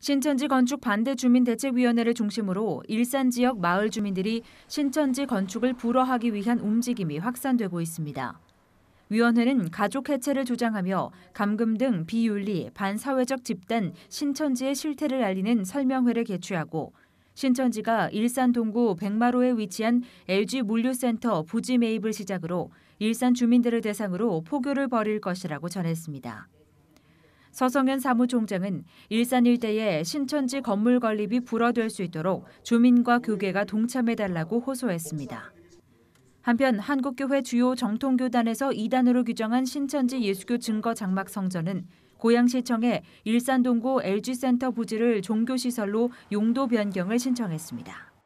신천지 건축 반대 주민 대책위원회를 중심으로 일산 지역 마을 주민들이 신천지 건축을 불허하기 위한 움직임이 확산되고 있습니다. 위원회는 가족 해체를 조장하며 감금 등 비윤리, 반사회적 집단, 신천지의 실태를 알리는 설명회를 개최하고 신천지가 일산 동구 백마로에 위치한 LG 물류센터 부지 매입을 시작으로 일산 주민들을 대상으로 포교를 벌일 것이라고 전했습니다. 서성현 사무총장은 일산 일대에 신천지 건물 건립이 불어될 수 있도록 주민과 교계가 동참해달라고 호소했습니다. 한편 한국교회 주요 정통교단에서 2단으로 규정한 신천지 예수교 증거 장막 성전은 고양시청에 일산동구 LG센터 부지를 종교시설로 용도 변경을 신청했습니다.